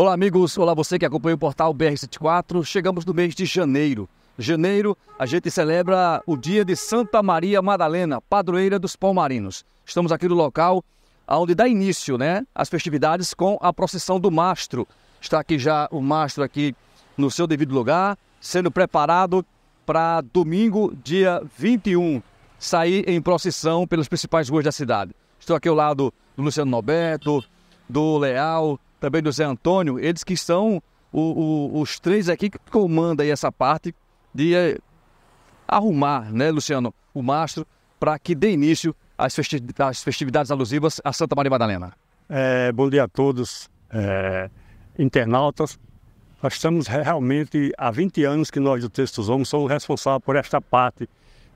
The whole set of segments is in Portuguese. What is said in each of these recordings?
Olá, amigos. Olá, você que acompanha o portal BR-74. Chegamos no mês de janeiro. Janeiro, a gente celebra o dia de Santa Maria Madalena, padroeira dos palmarinos. Estamos aqui no local onde dá início né, as festividades com a procissão do mastro. Está aqui já o mastro aqui no seu devido lugar, sendo preparado para domingo, dia 21, sair em procissão pelas principais ruas da cidade. Estou aqui ao lado do Luciano Norberto, do Leal, também do Zé Antônio, eles que são o, o, os três aqui que comandam aí essa parte de é, arrumar, né, Luciano, o mastro para que dê início às, festi às, festividades alusivas a Santa Maria Madalena. É, bom dia a todos, é, internautas. Nós estamos realmente há 20 anos que nós do Textos Homens somos responsáveis por esta parte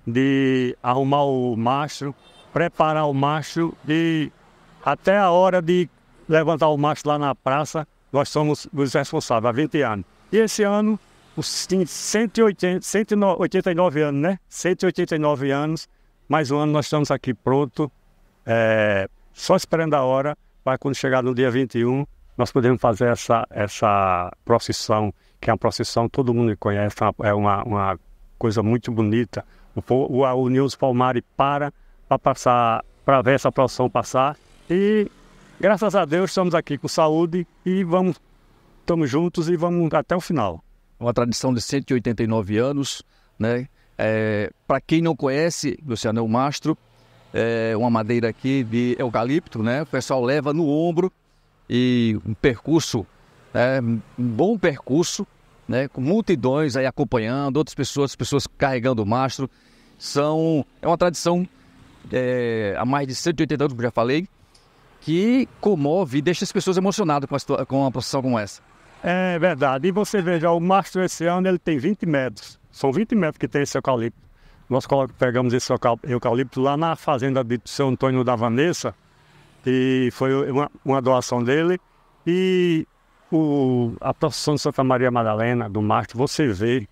de arrumar o mastro, preparar o mastro e até a hora de levantar o mastro lá na praça, nós somos os responsáveis há 20 anos. E esse ano, os 189 anos, né? 189 anos, mais um ano nós estamos aqui pronto, é, só esperando a hora para quando chegar no dia 21 nós podemos fazer essa, essa procissão, que é uma procissão todo mundo conhece, é, é uma, uma coisa muito bonita. O, o, o Nilson Palmari para para passar, para ver essa procissão passar e Graças a Deus estamos aqui com saúde e vamos, estamos juntos e vamos até o final. Uma tradição de 189 anos, né? É, Para quem não conhece, Luciano é o mastro, é uma madeira aqui de eucalipto, né? O pessoal leva no ombro e um percurso, né? um bom percurso, né? Com multidões aí acompanhando, outras pessoas, pessoas carregando o mastro. São, é uma tradição é, há mais de 180 anos, como já falei, que comove e deixa as pessoas emocionadas com, a, com uma procissão como essa. É verdade. E você veja, o mastro esse ano ele tem 20 metros. São 20 metros que tem esse eucalipto. Nós pegamos esse eucalipto lá na fazenda de São Antônio da Vanessa, e foi uma, uma doação dele. E o, a procissão de Santa Maria Madalena, do mastro, você vê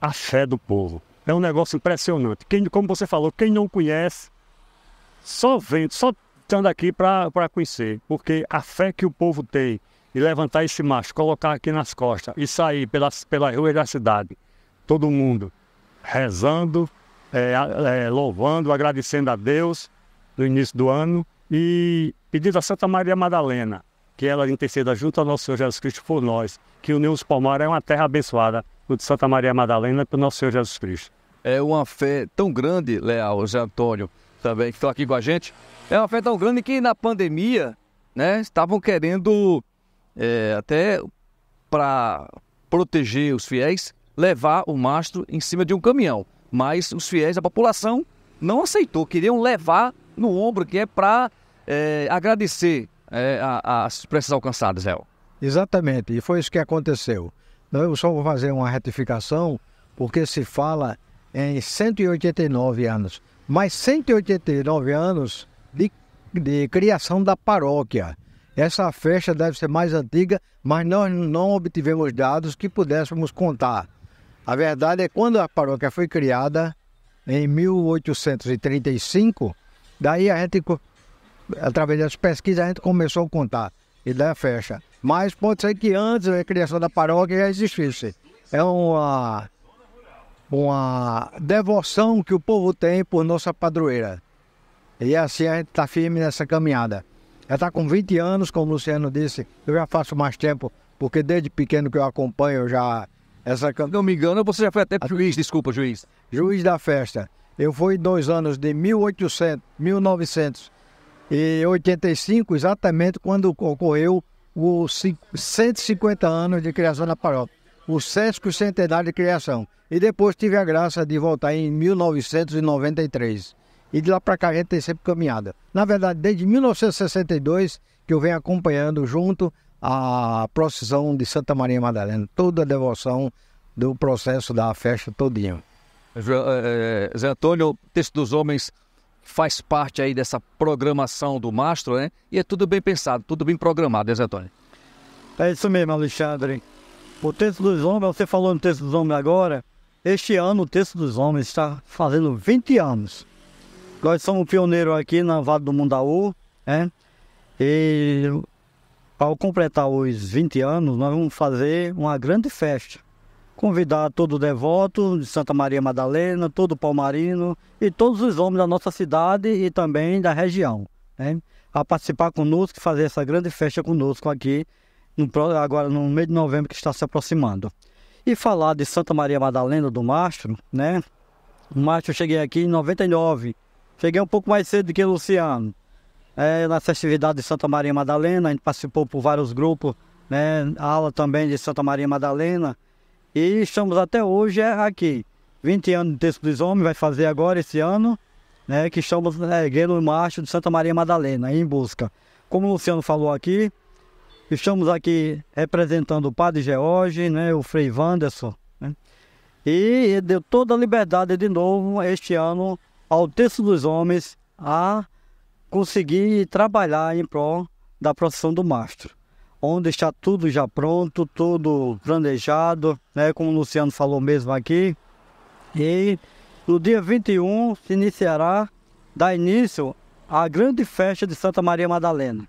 a fé do povo. É um negócio impressionante. Quem, como você falou, quem não conhece, só vendo, só estando aqui para conhecer, porque a fé que o povo tem e levantar esse macho, colocar aqui nas costas e sair pelas, rua e da cidade, todo mundo rezando, é, é, louvando, agradecendo a Deus no início do ano e pedindo a Santa Maria Madalena que ela interceda junto ao nosso Senhor Jesus Cristo por nós, que o Neus Palmar é uma terra abençoada, o de Santa Maria Madalena, pelo nosso Senhor Jesus Cristo. É uma fé tão grande, Leal, José Antônio, também que estão aqui com a gente. É uma fé tão grande que na pandemia, né, estavam querendo é, até para proteger os fiéis, levar o mastro em cima de um caminhão. Mas os fiéis, a população, não aceitou. Queriam levar no ombro, que é para é, agradecer é, as pressas alcançadas, El. Exatamente, e foi isso que aconteceu. Então, eu só vou fazer uma retificação, porque se fala em 189 anos mais 189 anos de, de criação da paróquia. Essa festa deve ser mais antiga, mas nós não obtivemos dados que pudéssemos contar. A verdade é que quando a paróquia foi criada, em 1835, daí a gente, através das pesquisas, a gente começou a contar e daí a festa. Mas pode ser que antes a criação da paróquia já existisse. É uma com a devoção que o povo tem por nossa padroeira. E é assim a gente está firme nessa caminhada. Ela está com 20 anos, como o Luciano disse, eu já faço mais tempo, porque desde pequeno que eu acompanho já essa campanha. Não me engano, você já foi até juiz, desculpa, juiz. Juiz da festa. Eu fui dois anos de 1800, 1985, exatamente quando ocorreu os 150 anos de criação da paróquia o sexto centenário de criação. E depois tive a graça de voltar em 1993. E de lá para cá a gente tem sempre caminhada. Na verdade, desde 1962 que eu venho acompanhando junto a procissão de Santa Maria Madalena, toda a devoção do processo da festa todinha é, é, é, Zé Antônio, Texto dos Homens faz parte aí dessa programação do Mastro, né? E é tudo bem pensado, tudo bem programado, né, Zé Antônio? É isso mesmo, Alexandre. O texto dos homens, você falou no texto dos homens agora, este ano o texto dos homens está fazendo 20 anos. Nós somos pioneiros aqui na Vale do Mundaú, né? E ao completar os 20 anos, nós vamos fazer uma grande festa. Convidar todo o devoto de Santa Maria Madalena, todo o palmarino e todos os homens da nossa cidade e também da região, né? A participar conosco e fazer essa grande festa conosco aqui no, agora no mês de novembro que está se aproximando. E falar de Santa Maria Madalena do Mastro, né? O Mastro eu cheguei aqui em 99. Cheguei um pouco mais cedo que o Luciano. É, na festividade de Santa Maria Madalena, a gente participou por vários grupos, né? A aula também de Santa Maria Madalena. E estamos até hoje é, aqui. 20 anos de Texto dos Homens, vai fazer agora esse ano, né? Que estamos erguendo é, o Mastro de Santa Maria Madalena, em busca. Como o Luciano falou aqui, Estamos aqui representando o padre George, né, o Frei Wanderson. Né? E deu toda a liberdade de novo este ano ao texto dos homens a conseguir trabalhar em prol da profissão do mastro, onde está tudo já pronto, tudo planejado, né, como o Luciano falou mesmo aqui. E no dia 21 se iniciará, dá início à grande festa de Santa Maria Madalena.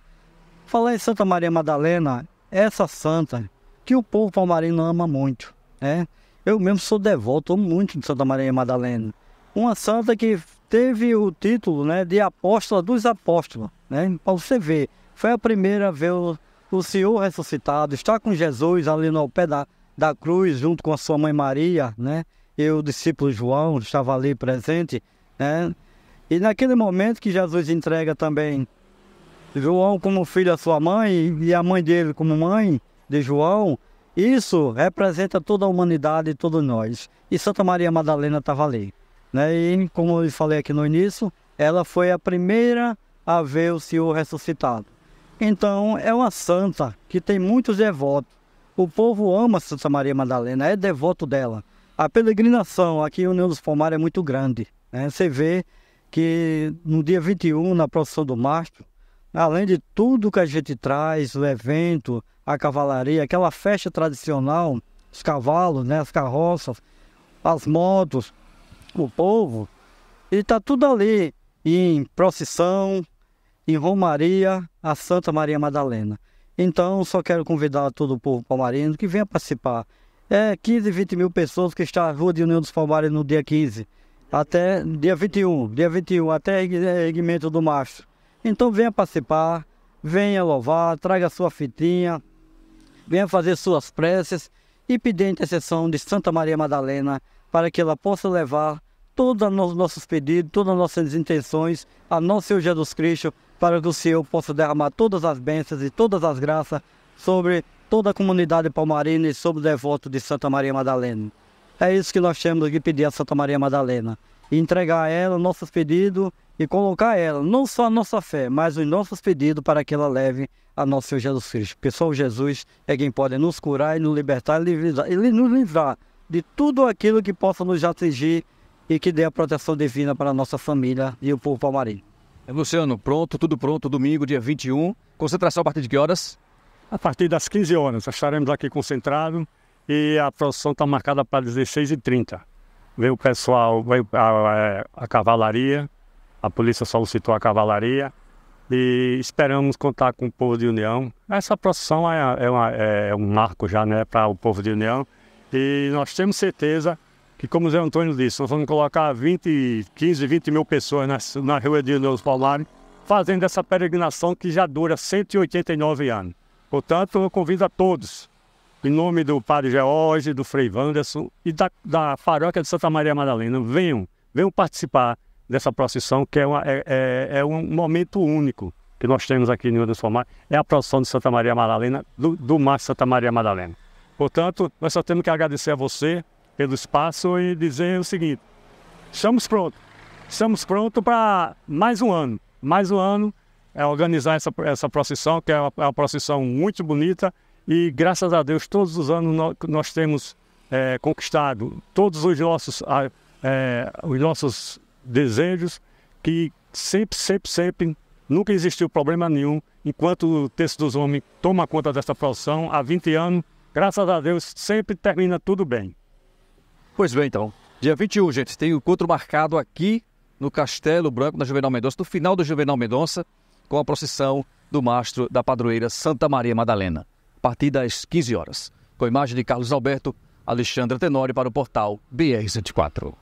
Falar em Santa Maria Madalena, essa santa que o povo palmarino ama muito, né? Eu mesmo sou devoto muito de Santa Maria Madalena. Uma santa que teve o título né, de apóstola dos apóstolos, né? Para você ver, foi a primeira a ver o, o Senhor ressuscitado, está com Jesus ali no pé da, da cruz, junto com a sua mãe Maria, né? E o discípulo João estava ali presente, né? E naquele momento que Jesus entrega também João como filho da sua mãe e a mãe dele como mãe de João, isso representa toda a humanidade e todos nós. E Santa Maria Madalena estava ali. Né? E como eu falei aqui no início, ela foi a primeira a ver o Senhor ressuscitado. Então é uma santa que tem muitos devotos. O povo ama Santa Maria Madalena, é devoto dela. A peregrinação aqui em União dos Palmares é muito grande. Né? Você vê que no dia 21, na procissão do Mastro, Além de tudo que a gente traz, o evento, a cavalaria, aquela festa tradicional, os cavalos, né, as carroças, as motos, o povo, ele está tudo ali em procissão, em Romaria, a Santa Maria Madalena. Então, só quero convidar todo o povo palmarino que venha participar. É 15, 20 mil pessoas que está na Rua de União dos Palmares no dia 15, até dia 21, dia 21, até é, erguimento do mastro. Então venha participar, venha louvar, traga sua fitinha, venha fazer suas preces e pedir a intercessão de Santa Maria Madalena para que ela possa levar todos os nossos pedidos, todas as nossas intenções a nosso Senhor Jesus Cristo, para que o Senhor possa derramar todas as bênçãos e todas as graças sobre toda a comunidade palmarina e sobre o devoto de Santa Maria Madalena. É isso que nós temos que pedir a Santa Maria Madalena. E entregar a ela nossos pedidos e colocar ela, não só a nossa fé, mas os nossos pedidos para que ela leve a nosso Senhor Jesus Cristo. Porque só Jesus é quem pode nos curar e nos libertar e nos livrar de tudo aquilo que possa nos atingir e que dê a proteção divina para a nossa família e o povo palmarinho. É, Luciano, pronto, tudo pronto, domingo, dia 21. Concentração a partir de que horas? A partir das 15 horas, estaremos aqui concentrados e a procissão está marcada para 16h30. Vem o pessoal, vem a, a, a cavalaria, a polícia solicitou a cavalaria e esperamos contar com o povo de União. Essa procissão é, é, uma, é, é um marco já né, para o povo de União e nós temos certeza que, como o Zé Antônio disse, nós vamos colocar 20, 15, 20 mil pessoas na, na Rua de União dos Palmares fazendo essa peregrinação que já dura 189 anos. Portanto, eu convido a todos, em nome do Padre George, do Frei Wanderson e da, da Paróquia de Santa Maria Madalena, venham, venham participar dessa procissão, que é, uma, é, é, é, um momento único que nós temos aqui em Nilda dos é a procissão de Santa Maria Madalena, do, do Mar Santa Maria Madalena. Portanto, nós só temos que agradecer a você pelo espaço e dizer o seguinte: estamos prontos, estamos prontos para mais um ano, mais um ano é organizar essa, essa procissão, que é uma, é uma procissão muito bonita e graças a Deus todos os anos nós, nós temos é, conquistado todos os nossos, eh, os nossos desejos que sempre, sempre, sempre, nunca existiu problema nenhum. Enquanto o texto dos homens toma conta dessa profissão, há 20 anos, graças a Deus, sempre termina tudo bem. Pois bem, então. Dia 21, gente, tem o um encontro marcado aqui no Castelo Branco, na Juvenal Mendonça, no final do Juvenal Mendonça, com a procissão do mastro da padroeira Santa Maria Madalena, a partir das 15 horas. Com a imagem de Carlos Alberto, Alexandre Tenório para o portal BR-104.